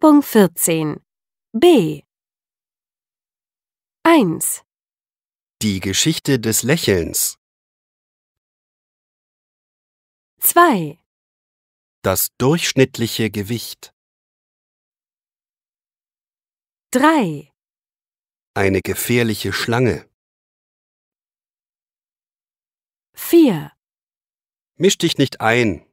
Übung 14. B. 1. Die Geschichte des Lächelns. 2. Das durchschnittliche Gewicht. 3. Eine gefährliche Schlange. 4. Misch dich nicht ein,